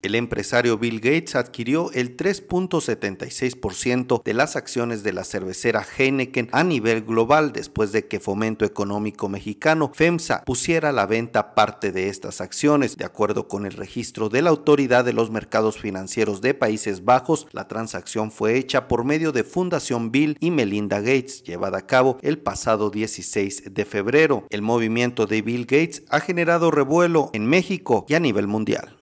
El empresario Bill Gates adquirió el 3.76% de las acciones de la cervecera Heineken a nivel global después de que Fomento Económico Mexicano, FEMSA, pusiera a la venta parte de estas acciones. De acuerdo con el registro de la Autoridad de los Mercados Financieros de Países Bajos, la transacción fue hecha por medio de Fundación Bill y Melinda Gates, llevada a cabo el pasado 16 de febrero. El movimiento de Bill Gates ha generado revuelo en México y a nivel mundial.